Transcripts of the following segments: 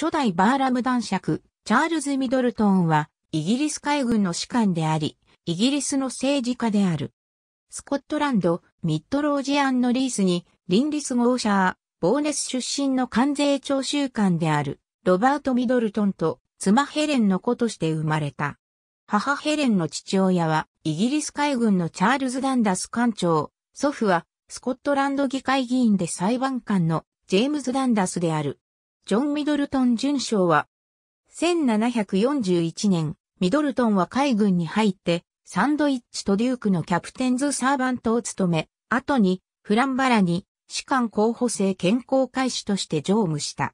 初代バーラム男爵、チャールズ・ミドルトンは、イギリス海軍の士官であり、イギリスの政治家である。スコットランド、ミッドロージアンのリースに、リ立ゴーシャー、ボーネス出身の関税徴収官である、ロバート・ミドルトンと、妻ヘレンの子として生まれた。母ヘレンの父親は、イギリス海軍のチャールズ・ダンダス艦長、祖父は、スコットランド議会議員で裁判官のジェームズ・ダンダスである。ジョン・ミドルトン准将は、1741年、ミドルトンは海軍に入って、サンドイッチとデュークのキャプテンズ・サーバントを務め、後に、フランバラに、士官候補生健康会士として乗務した。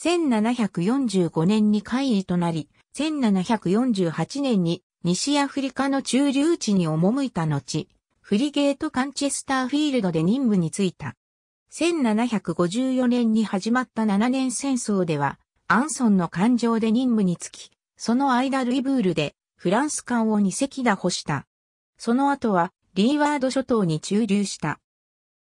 1745年に会議となり、1748年に西アフリカの中流地に赴いた後、フリゲートカンチェスターフィールドで任務に就いた。1754年に始まった7年戦争では、アンソンの艦上で任務につき、その間ルイブールでフランス艦を2隻打破した。その後はリーワード諸島に駐留した。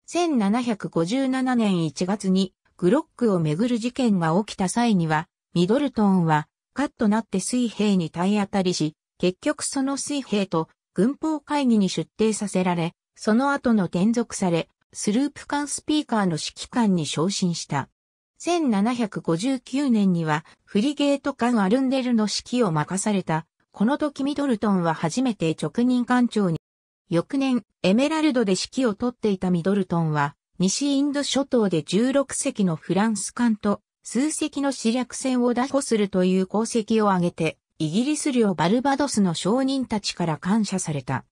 1757年1月にグロックをめぐる事件が起きた際には、ミドルトンは、カッとなって水兵に体当たりし、結局その水兵と軍法会議に出廷させられ、その後の転属され、スループ艦スピーカーの指揮官に昇進した。1759年にはフリゲート艦アルンデルの指揮を任された。この時ミドルトンは初めて直任艦長に。翌年、エメラルドで指揮を取っていたミドルトンは、西インド諸島で16隻のフランス艦と数隻の死略船を打破するという功績を挙げて、イギリス領バルバドスの商人たちから感謝された。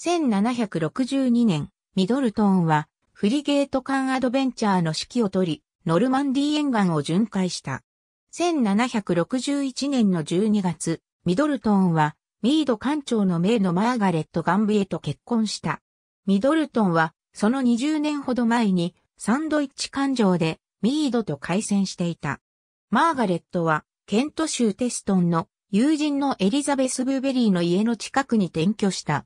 1762年、ミドルトンはフリゲート艦アドベンチャーの指揮を取り、ノルマンディ沿岸を巡回した。1761年の12月、ミドルトンは、ミード艦長の名のマーガレット・ガンブエと結婚した。ミドルトンは、その20年ほど前に、サンドイッチ艦上で、ミードと開戦していた。マーガレットは、ケント州テストンの友人のエリザベス・ブーベリーの家の近くに転居した。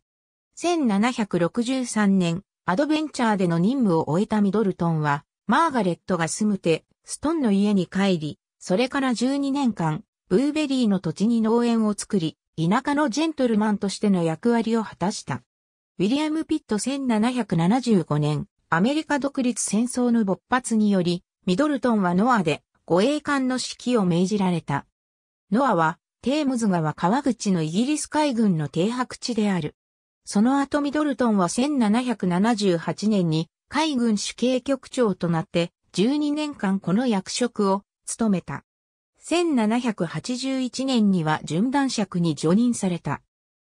1763年、アドベンチャーでの任務を終えたミドルトンは、マーガレットが住むて、ストンの家に帰り、それから12年間、ブーベリーの土地に農園を作り、田舎のジェントルマンとしての役割を果たした。ウィリアム・ピット1775年、アメリカ独立戦争の勃発により、ミドルトンはノアで護衛艦の指揮を命じられた。ノアは、テームズ川川口のイギリス海軍の停泊地である。その後ミドルトンは1778年に海軍主計局長となって12年間この役職を務めた。1781年には順断尺に除任された。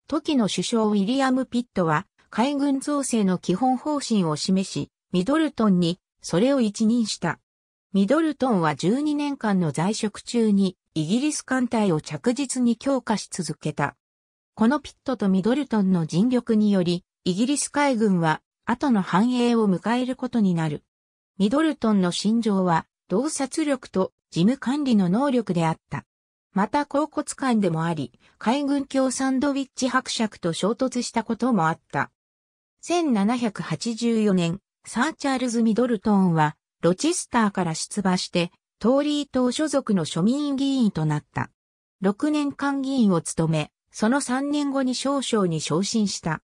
時の首相ウィリアム・ピットは海軍造成の基本方針を示し、ミドルトンにそれを一任した。ミドルトンは12年間の在職中にイギリス艦隊を着実に強化し続けた。このピットとミドルトンの尽力により、イギリス海軍は後の繁栄を迎えることになる。ミドルトンの心情は、洞察力と事務管理の能力であった。また広骨官でもあり、海軍協サンドウィッチ伯爵と衝突したこともあった。1784年、サーチャールズ・ミドルトンは、ロチスターから出馬して、トーリー党所属の庶民議員となった。6年間議員を務め、その3年後に少将に昇進した。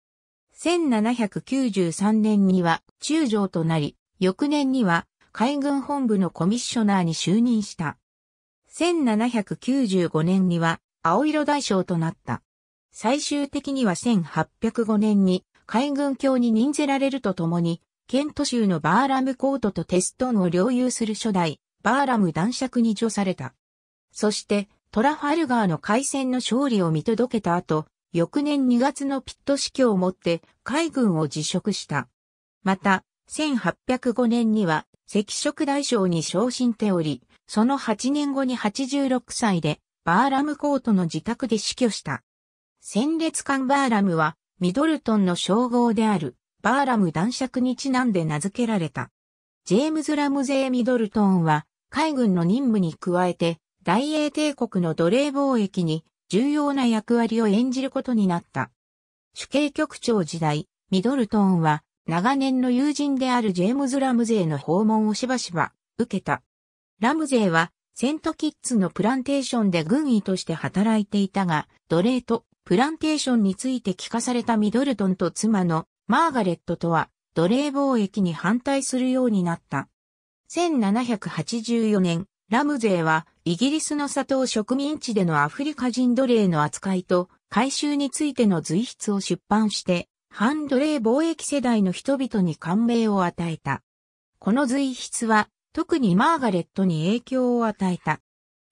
1793年には中将となり、翌年には海軍本部のコミッショナーに就任した。1795年には青色大将となった。最終的には1805年に海軍卿に任ぜられるとともに、ケント州のバーラムコートとテストンを領有する初代、バーラム男爵に除された。そして、トラファルガーの海戦の勝利を見届けた後、翌年2月のピット死去をもって海軍を辞職した。また、1805年には赤色大将に昇進ており、その8年後に86歳でバーラムコートの自宅で死去した。戦列艦バーラムはミドルトンの称号であるバーラム男爵にちなんで名付けられた。ジェームズ・ラムゼー・ミドルトンは海軍の任務に加えて大英帝国の奴隷貿易に重要な役割を演じることになった。主計局長時代、ミドルトンは長年の友人であるジェームズ・ラムゼーの訪問をしばしば受けた。ラムゼーはセントキッズのプランテーションで軍医として働いていたが、奴隷とプランテーションについて聞かされたミドルトンと妻のマーガレットとは奴隷貿易に反対するようになった。1784年、ラムゼーは、イギリスの砂糖植民地でのアフリカ人奴隷の扱いと、回収についての随筆を出版して、反奴隷貿易世代の人々に感銘を与えた。この随筆は、特にマーガレットに影響を与えた。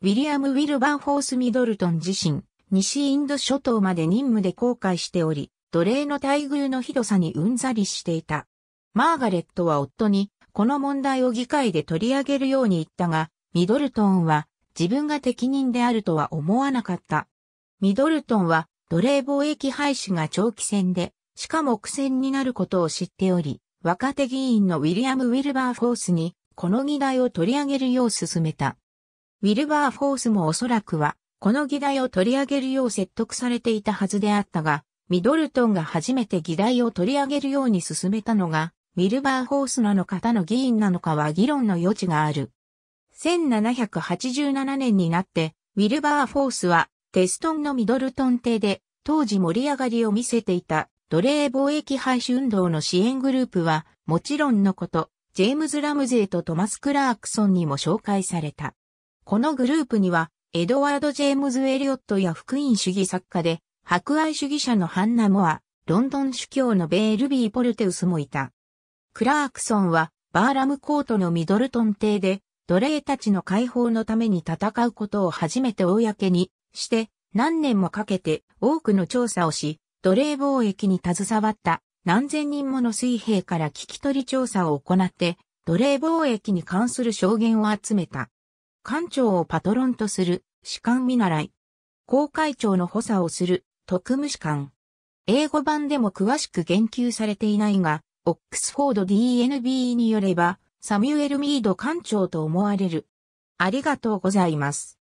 ウィリアム・ウィルバンフォース・ミドルトン自身、西インド諸島まで任務で航海しており、奴隷の待遇のひどさにうんざりしていた。マーガレットは夫に、この問題を議会で取り上げるように言ったが、ミドルトンは自分が適任であるとは思わなかった。ミドルトンは奴隷貿易廃止が長期戦で、しかも苦戦になることを知っており、若手議員のウィリアム・ウィルバーフォースに、この議題を取り上げるよう進めた。ウィルバーフォースもおそらくは、この議題を取り上げるよう説得されていたはずであったが、ミドルトンが初めて議題を取り上げるように進めたのが、ウィルバーフォースなのか他の議員なのかは議論の余地がある。1787年になって、ウィルバーフォースはテストンのミドルトン邸で、当時盛り上がりを見せていた奴隷貿易廃止運動の支援グループは、もちろんのこと、ジェームズ・ラムゼーとトマス・クラークソンにも紹介された。このグループには、エドワード・ジェームズ・エリオットや福音主義作家で、博愛主義者のハンナ・モア、ロンドン主教のベールビー・ポルテウスもいた。クラークソンは、バーラムコートのミドルトン邸で、奴隷たちの解放のために戦うことを初めて公にして、何年もかけて多くの調査をし、奴隷貿易に携わった何千人もの水兵から聞き取り調査を行って、奴隷貿易に関する証言を集めた。艦長をパトロンとする士官見習い。公会長の補佐をする特務士官。英語版でも詳しく言及されていないが、オックスフォード DNB によれば、サミュエル・ミード艦長と思われる。ありがとうございます。